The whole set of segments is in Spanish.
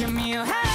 give me a hand.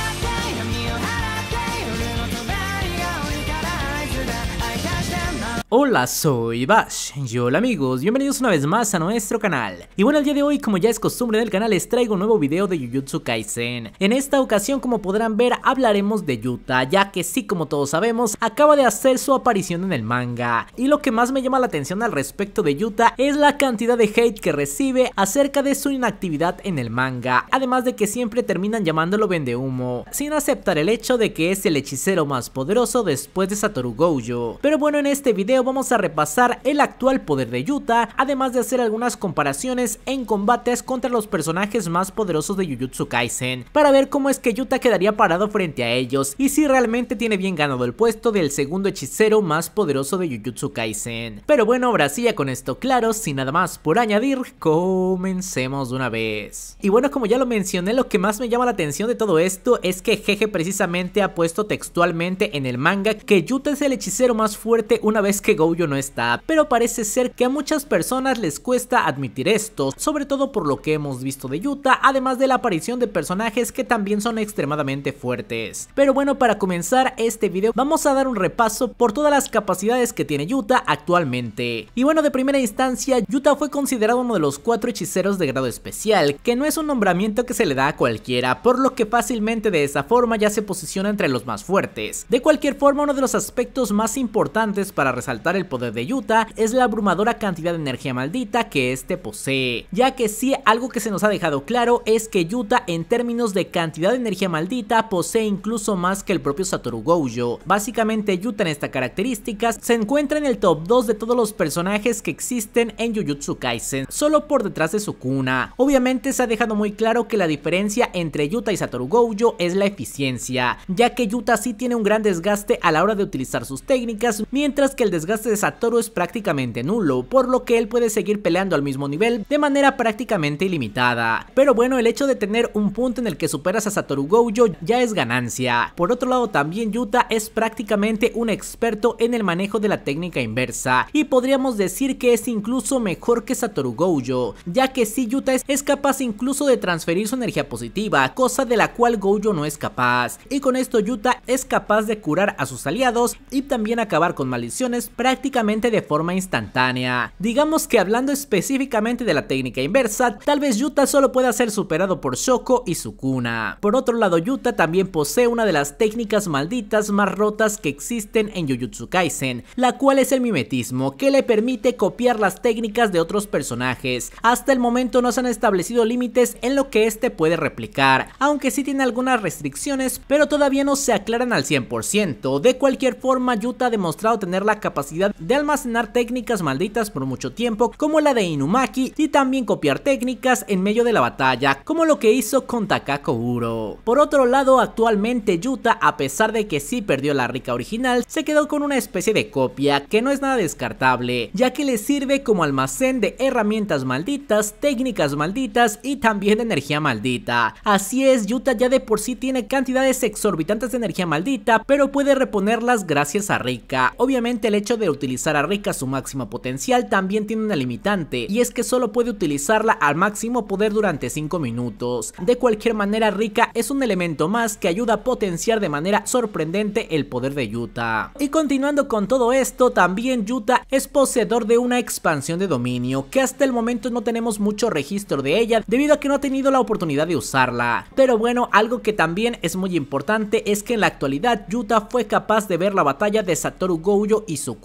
Hola, soy Bash y hola amigos, bienvenidos una vez más a nuestro canal. Y bueno, el día de hoy, como ya es costumbre del canal, les traigo un nuevo video de Jujutsu Kaisen. En esta ocasión, como podrán ver, hablaremos de Yuta, ya que sí, como todos sabemos, acaba de hacer su aparición en el manga. Y lo que más me llama la atención al respecto de Yuta es la cantidad de hate que recibe acerca de su inactividad en el manga, además de que siempre terminan llamándolo vendehumo, sin aceptar el hecho de que es el hechicero más poderoso después de Satoru Gojo. Pero bueno, en este video vamos a repasar el actual poder de Yuta, además de hacer algunas comparaciones en combates contra los personajes más poderosos de Jujutsu Kaisen, para ver cómo es que Yuta quedaría parado frente a ellos y si realmente tiene bien ganado el puesto del segundo hechicero más poderoso de Jujutsu Kaisen. Pero bueno, ahora sí ya con esto claro, sin nada más por añadir, comencemos de una vez. Y bueno, como ya lo mencioné, lo que más me llama la atención de todo esto es que Jeje precisamente ha puesto textualmente en el manga que Yuta es el hechicero más fuerte una vez que que Gojo no está, pero parece ser que a muchas personas les cuesta admitir esto, sobre todo por lo que hemos visto de Yuta, además de la aparición de personajes que también son extremadamente fuertes. Pero bueno, para comenzar este video vamos a dar un repaso por todas las capacidades que tiene Yuta actualmente. Y bueno, de primera instancia, Yuta fue considerado uno de los cuatro hechiceros de grado especial, que no es un nombramiento que se le da a cualquiera, por lo que fácilmente de esa forma ya se posiciona entre los más fuertes. De cualquier forma, uno de los aspectos más importantes para resaltar el poder de Yuta es la abrumadora cantidad de energía maldita que este posee, ya que si algo que se nos ha dejado claro es que Yuta en términos de cantidad de energía maldita posee incluso más que el propio Satoru Gojo. Básicamente Yuta en estas características se encuentra en el top 2 de todos los personajes que existen en Jujutsu Kaisen, solo por detrás de su cuna, Obviamente se ha dejado muy claro que la diferencia entre Yuta y Satoru Gojo es la eficiencia, ya que Yuta sí tiene un gran desgaste a la hora de utilizar sus técnicas, mientras que el desgaste desgaste de Satoru es prácticamente nulo, por lo que él puede seguir peleando al mismo nivel de manera prácticamente ilimitada. Pero bueno, el hecho de tener un punto en el que superas a Satoru Gojo ya es ganancia. Por otro lado, también Yuta es prácticamente un experto en el manejo de la técnica inversa, y podríamos decir que es incluso mejor que Satoru Gojo, ya que si Yuta es, es capaz incluso de transferir su energía positiva, cosa de la cual Gojo no es capaz. Y con esto Yuta es capaz de curar a sus aliados y también acabar con maldiciones prácticamente de forma instantánea. Digamos que hablando específicamente de la técnica inversa, tal vez Yuta solo pueda ser superado por Shoko y Sukuna. Por otro lado, Yuta también posee una de las técnicas malditas más rotas que existen en Jujutsu Kaisen, la cual es el mimetismo, que le permite copiar las técnicas de otros personajes. Hasta el momento no se han establecido límites en lo que este puede replicar, aunque sí tiene algunas restricciones, pero todavía no se aclaran al 100%. De cualquier forma, Yuta ha demostrado tener la capacidad de almacenar técnicas malditas por mucho tiempo, como la de Inumaki, y también copiar técnicas en medio de la batalla, como lo que hizo con Takako Uro. Por otro lado, actualmente Yuta, a pesar de que sí perdió la rica original, se quedó con una especie de copia, que no es nada descartable, ya que le sirve como almacén de herramientas malditas, técnicas malditas y también de energía maldita. Así es, Yuta ya de por sí tiene cantidades exorbitantes de energía maldita, pero puede reponerlas gracias a Rika. Obviamente el hecho de utilizar a Rika a su máximo potencial también tiene una limitante y es que solo puede utilizarla al máximo poder durante 5 minutos. De cualquier manera Rika es un elemento más que ayuda a potenciar de manera sorprendente el poder de Yuta. Y continuando con todo esto también Yuta es poseedor de una expansión de dominio que hasta el momento no tenemos mucho registro de ella debido a que no ha tenido la oportunidad de usarla. Pero bueno algo que también es muy importante es que en la actualidad Yuta fue capaz de ver la batalla de Satoru Gojo y su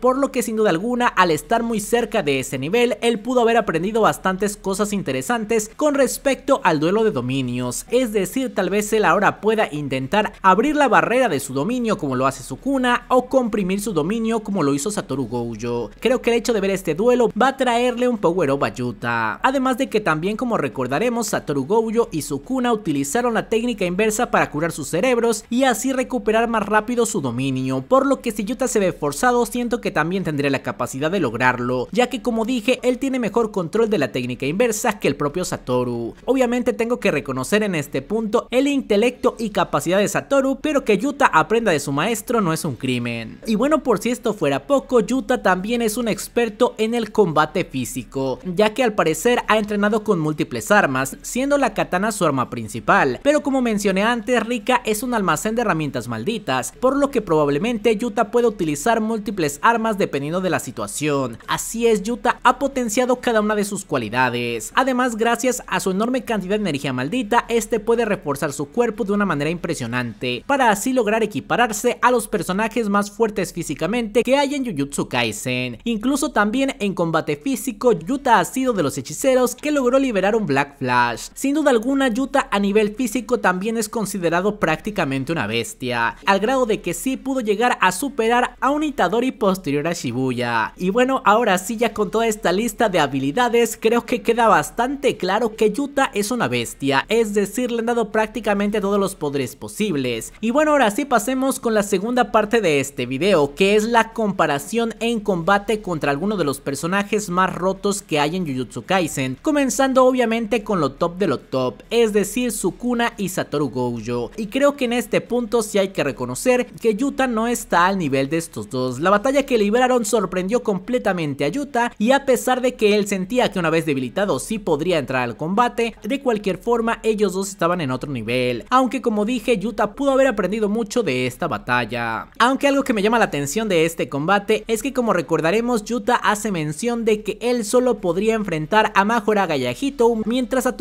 por lo que sin duda alguna al estar muy cerca de ese nivel él pudo haber aprendido bastantes cosas interesantes con respecto al duelo de dominios, es decir tal vez él ahora pueda intentar abrir la barrera de su dominio como lo hace su Sukuna o comprimir su dominio como lo hizo Satoru Gojo. Creo que el hecho de ver este duelo va a traerle un power up a Yuta, además de que también como recordaremos Satoru Gojo y Sukuna utilizaron la técnica inversa para curar sus cerebros y así recuperar más rápido su dominio, por lo que si Yuta se ve forzado siento que también tendría la capacidad de lograrlo, ya que como dije, él tiene mejor control de la técnica inversa que el propio Satoru. Obviamente tengo que reconocer en este punto el intelecto y capacidad de Satoru, pero que Yuta aprenda de su maestro no es un crimen. Y bueno, por si esto fuera poco, Yuta también es un experto en el combate físico, ya que al parecer ha entrenado con múltiples armas, siendo la katana su arma principal, pero como mencioné antes, Rika es un almacén de herramientas malditas, por lo que probablemente Yuta pueda utilizar múltiples armas dependiendo de la situación. Así es, Yuta ha potenciado cada una de sus cualidades. Además, gracias a su enorme cantidad de energía maldita, este puede reforzar su cuerpo de una manera impresionante, para así lograr equipararse a los personajes más fuertes físicamente que hay en Jujutsu Kaisen. Incluso también en combate físico, Yuta ha sido de los hechiceros que logró liberar un Black Flash. Sin duda alguna, Yuta a nivel físico también es considerado prácticamente una bestia, al grado de que sí pudo llegar a superar a un y posterior a Shibuya. Y bueno, ahora sí ya con toda esta lista de habilidades creo que queda bastante claro que Yuta es una bestia, es decir, le han dado prácticamente todos los poderes posibles. Y bueno, ahora sí pasemos con la segunda parte de este video, que es la comparación en combate contra alguno de los personajes más rotos que hay en Jujutsu Kaisen, comenzando obviamente con lo top de lo top, es decir, Sukuna y Satoru Gojo. Y creo que en este punto sí hay que reconocer que Yuta no está al nivel de estos dos, la batalla que libraron sorprendió completamente a Yuta y a pesar de que él sentía que una vez debilitado sí podría entrar al combate, de cualquier forma ellos dos estaban en otro nivel, aunque como dije Yuta pudo haber aprendido mucho de esta batalla. Aunque algo que me llama la atención de este combate es que como recordaremos Yuta hace mención de que él solo podría enfrentar a Majoraga y a Hito mientras a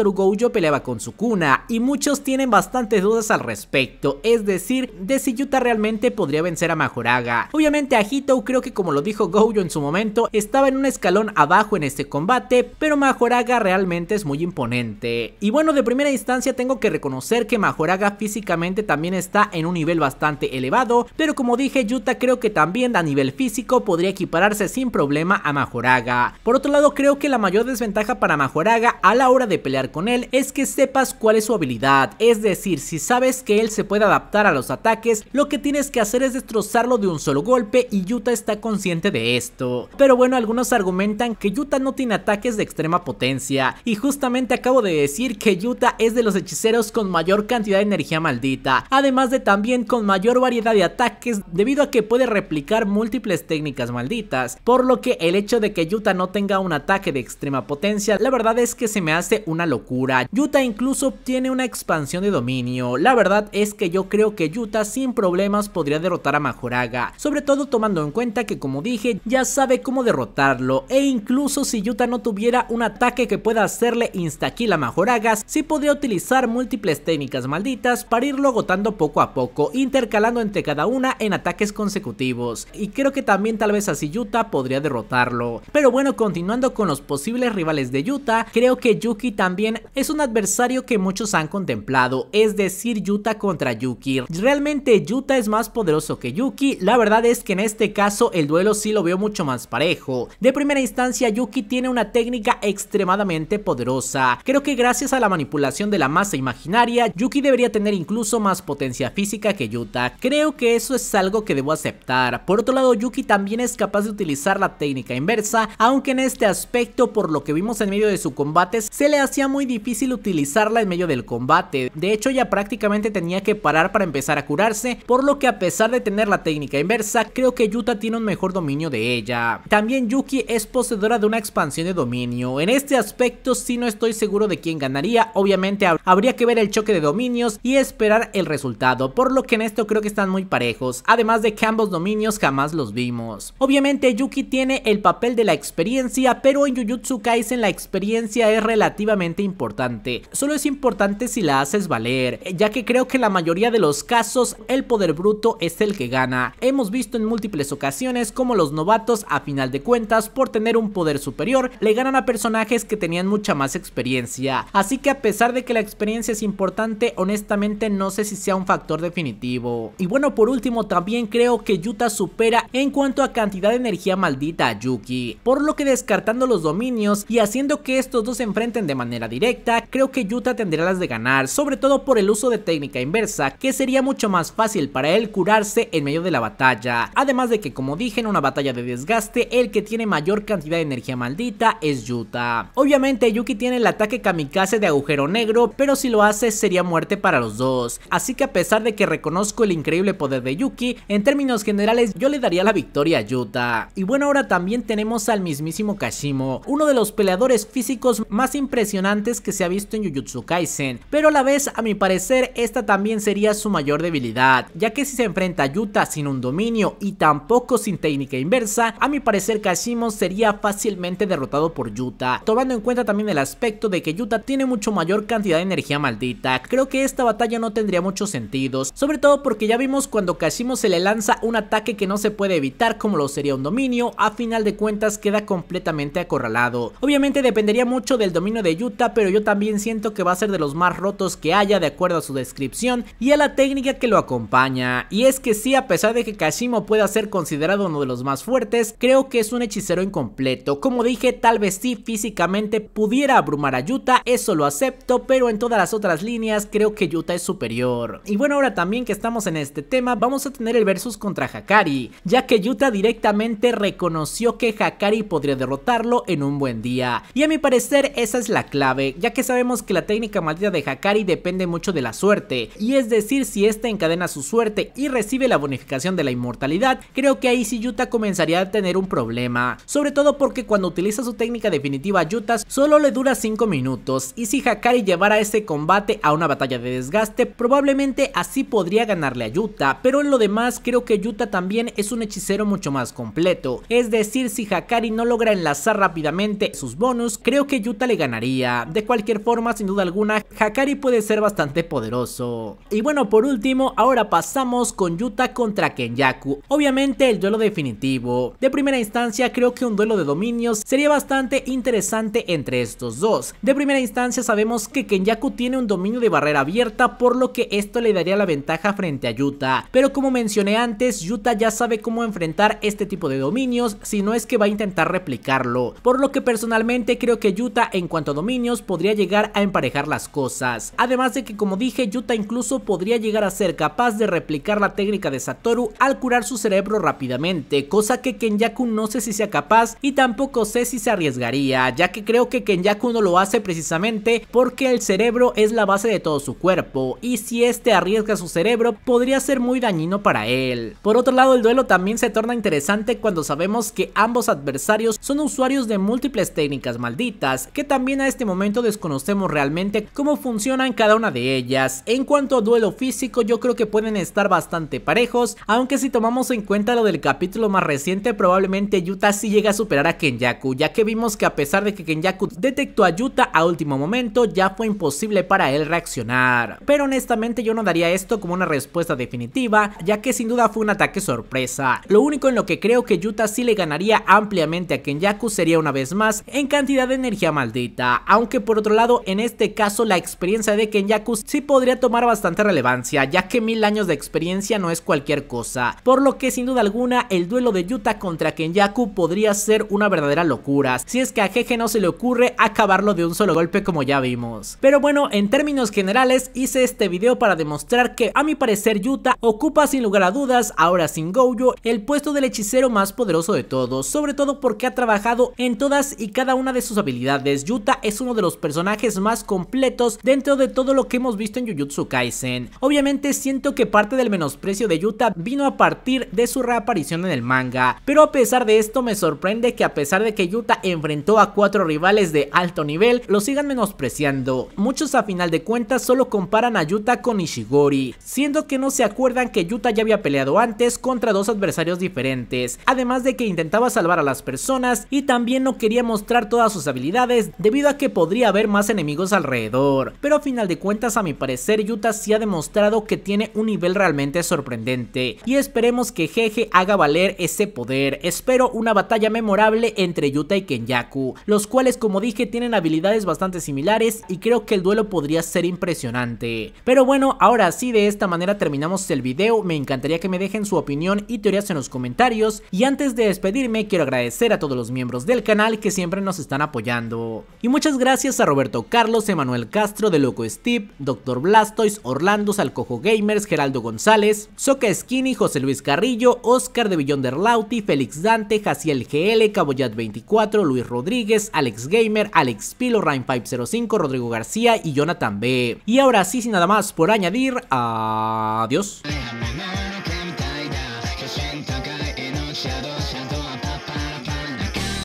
peleaba con su cuna y muchos tienen bastantes dudas al respecto, es decir, de si Yuta realmente podría vencer a Majoraga. Obviamente a Hito creo que como lo dijo Gojo en su momento, estaba en un escalón abajo en este combate, pero Majoraga realmente es muy imponente. Y bueno, de primera instancia tengo que reconocer que Majoraga físicamente también está en un nivel bastante elevado, pero como dije, Yuta creo que también a nivel físico podría equipararse sin problema a Majoraga. Por otro lado, creo que la mayor desventaja para Majoraga a la hora de pelear con él es que sepas cuál es su habilidad, es decir, si sabes que él se puede adaptar a los ataques, lo que tienes que hacer es destrozarlo de un solo golpe y Yuta está consciente de esto. Pero bueno, algunos argumentan que Yuta no tiene ataques de extrema potencia y justamente acabo de decir que Yuta es de los hechiceros con mayor cantidad de energía maldita, además de también con mayor variedad de ataques debido a que puede replicar múltiples técnicas malditas, por lo que el hecho de que Yuta no tenga un ataque de extrema potencia, la verdad es que se me hace una locura. Yuta incluso obtiene una expansión de dominio, la verdad es que yo creo que Yuta sin problemas podría derrotar a Majoraga, sobre todo tomando en cuenta que como dije ya sabe cómo derrotarlo e incluso si Yuta no tuviera un ataque que pueda hacerle kill a Majoragas, Si podría utilizar múltiples técnicas malditas para irlo agotando poco a poco, intercalando entre cada una en ataques consecutivos y creo que también tal vez así Yuta podría derrotarlo. Pero bueno, continuando con los posibles rivales de Yuta, creo que Yuki también es un adversario que muchos han contemplado, es decir Yuta contra Yuki. Realmente Yuta es más poderoso que Yuki, la verdad es que en este este caso el duelo sí lo veo mucho más parejo. De primera instancia Yuki tiene una técnica extremadamente poderosa. Creo que gracias a la manipulación de la masa imaginaria, Yuki debería tener incluso más potencia física que Yuta. Creo que eso es algo que debo aceptar. Por otro lado, Yuki también es capaz de utilizar la técnica inversa, aunque en este aspecto, por lo que vimos en medio de su combate, se le hacía muy difícil utilizarla en medio del combate. De hecho, ya prácticamente tenía que parar para empezar a curarse, por lo que a pesar de tener la técnica inversa, creo que Yuta tiene un mejor dominio de ella. También Yuki es poseedora de una expansión de dominio. En este aspecto Si no estoy seguro de quién ganaría. Obviamente habría que ver el choque de dominios y esperar el resultado. Por lo que en esto creo que están muy parejos. Además de que ambos dominios jamás los vimos. Obviamente Yuki tiene el papel de la experiencia. Pero en Jujutsu Kaisen la experiencia es relativamente importante. Solo es importante si la haces valer. Ya que creo que la mayoría de los casos el poder bruto es el que gana. Hemos visto en múltiples ocasiones como los novatos a final de cuentas por tener un poder superior le ganan a personajes que tenían mucha más experiencia. Así que a pesar de que la experiencia es importante, honestamente no sé si sea un factor definitivo. Y bueno, por último también creo que Yuta supera en cuanto a cantidad de energía maldita a Yuki, por lo que descartando los dominios y haciendo que estos dos se enfrenten de manera directa, creo que Yuta tendrá las de ganar, sobre todo por el uso de técnica inversa, que sería mucho más fácil para él curarse en medio de la batalla. Además más de que, como dije, en una batalla de desgaste, el que tiene mayor cantidad de energía maldita es Yuta. Obviamente, Yuki tiene el ataque kamikaze de agujero negro, pero si lo hace sería muerte para los dos. Así que a pesar de que reconozco el increíble poder de Yuki, en términos generales yo le daría la victoria a Yuta. Y bueno, ahora también tenemos al mismísimo Kashimo, uno de los peleadores físicos más impresionantes que se ha visto en Jujutsu Kaisen, pero a la vez, a mi parecer, esta también sería su mayor debilidad, ya que si se enfrenta a Yuta sin un dominio y también tampoco sin técnica inversa, a mi parecer Kashimo sería fácilmente derrotado por Yuta, tomando en cuenta también el aspecto de que Yuta tiene mucho mayor cantidad de energía maldita. Creo que esta batalla no tendría muchos sentidos, sobre todo porque ya vimos cuando Kashimo se le lanza un ataque que no se puede evitar como lo sería un dominio, a final de cuentas queda completamente acorralado. Obviamente dependería mucho del dominio de Yuta, pero yo también siento que va a ser de los más rotos que haya de acuerdo a su descripción y a la técnica que lo acompaña. Y es que sí, a pesar de que Kashimo pueda ser considerado uno de los más fuertes, creo que es un hechicero incompleto. Como dije, tal vez sí físicamente pudiera abrumar a Yuta, eso lo acepto, pero en todas las otras líneas creo que Yuta es superior. Y bueno, ahora también que estamos en este tema, vamos a tener el versus contra Hakari, ya que Yuta directamente reconoció que Hakari podría derrotarlo en un buen día. Y a mi parecer esa es la clave, ya que sabemos que la técnica maldita de Hakari depende mucho de la suerte, y es decir si esta encadena su suerte y recibe la bonificación de la inmortalidad, creo que ahí sí Yuta comenzaría a tener un problema, sobre todo porque cuando utiliza su técnica definitiva Yuta solo le dura 5 minutos y si Hakari llevara ese combate a una batalla de desgaste probablemente así podría ganarle a Yuta, pero en lo demás creo que Yuta también es un hechicero mucho más completo, es decir si Hakari no logra enlazar rápidamente sus bonus creo que Yuta le ganaría, de cualquier forma sin duda alguna Hakari puede ser bastante poderoso. Y bueno por último ahora pasamos con Yuta contra Kenyaku, obviamente el duelo definitivo. De primera instancia creo que un duelo de dominios sería bastante interesante entre estos dos. De primera instancia sabemos que Kenyaku tiene un dominio de barrera abierta por lo que esto le daría la ventaja frente a Yuta. Pero como mencioné antes, Yuta ya sabe cómo enfrentar este tipo de dominios si no es que va a intentar replicarlo. Por lo que personalmente creo que Yuta en cuanto a dominios podría llegar a emparejar las cosas. Además de que como dije Yuta incluso podría llegar a ser capaz de replicar la técnica de Satoru al curar su cerebro rápidamente, cosa que Kenyaku no sé si sea capaz y tampoco sé si se arriesgaría, ya que creo que Kenyaku no lo hace precisamente porque el cerebro es la base de todo su cuerpo y si este arriesga su cerebro podría ser muy dañino para él. Por otro lado el duelo también se torna interesante cuando sabemos que ambos adversarios son usuarios de múltiples técnicas malditas, que también a este momento desconocemos realmente cómo funcionan cada una de ellas. En cuanto a duelo físico yo creo que pueden estar bastante parejos, aunque si tomamos en cuenta cuenta lo del capítulo más reciente, probablemente Yuta sí llega a superar a Kenyaku, ya que vimos que a pesar de que Kenyaku detectó a Yuta a último momento, ya fue imposible para él reaccionar. Pero honestamente yo no daría esto como una respuesta definitiva, ya que sin duda fue un ataque sorpresa. Lo único en lo que creo que Yuta sí le ganaría ampliamente a Kenyaku sería una vez más en cantidad de energía maldita, aunque por otro lado en este caso la experiencia de Kenyaku sí podría tomar bastante relevancia, ya que mil años de experiencia no es cualquier cosa, por lo que sin duda alguna el duelo de Yuta contra Kenyaku podría ser una verdadera locura, si es que a Jeje no se le ocurre acabarlo de un solo golpe como ya vimos. Pero bueno, en términos generales hice este video para demostrar que a mi parecer Yuta ocupa sin lugar a dudas, ahora sin Gojo, el puesto del hechicero más poderoso de todos, sobre todo porque ha trabajado en todas y cada una de sus habilidades. Yuta es uno de los personajes más completos dentro de todo lo que hemos visto en Jujutsu Kaisen. Obviamente siento que parte del menosprecio de Yuta vino a partir de su reaparición en el manga. Pero a pesar de esto me sorprende que a pesar de que Yuta enfrentó a cuatro rivales de alto nivel, lo sigan menospreciando. Muchos a final de cuentas solo comparan a Yuta con Ishigori, siendo que no se acuerdan que Yuta ya había peleado antes contra dos adversarios diferentes, además de que intentaba salvar a las personas y también no quería mostrar todas sus habilidades debido a que podría haber más enemigos alrededor. Pero a final de cuentas a mi parecer Yuta sí ha demostrado que tiene un nivel realmente sorprendente y esperemos que jeje haga valer ese poder. Espero una batalla memorable entre Yuta y Kenyaku, los cuales como dije tienen habilidades bastante similares y creo que el duelo podría ser impresionante. Pero bueno, ahora sí de esta manera terminamos el video, me encantaría que me dejen su opinión y teorías en los comentarios y antes de despedirme quiero agradecer a todos los miembros del canal que siempre nos están apoyando. Y muchas gracias a Roberto Carlos, Emanuel Castro, De Loco Steve, Dr. Blastoise, Orlando, Salcojo Gamers, Geraldo González, Soca Skinny, José Luis Carrillo, Oscar de Billón Derlauti, Félix Dante, Jaciel GL, Caboyat 24, Luis Rodríguez, Alex Gamer, Alex Pilo, Ryan 505, Rodrigo García y Jonathan B. Y ahora sí, sin nada más por añadir, adiós.